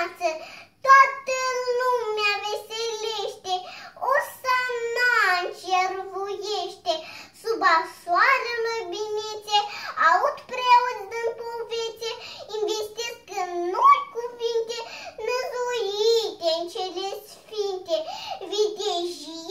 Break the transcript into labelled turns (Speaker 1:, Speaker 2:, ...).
Speaker 1: vacanță, toată lumea veselește, o să cervuiește, sub a soarelui binețe, aud preot din povețe, investesc în noi cuvinte, năzuite în cele sfinte, vitejii.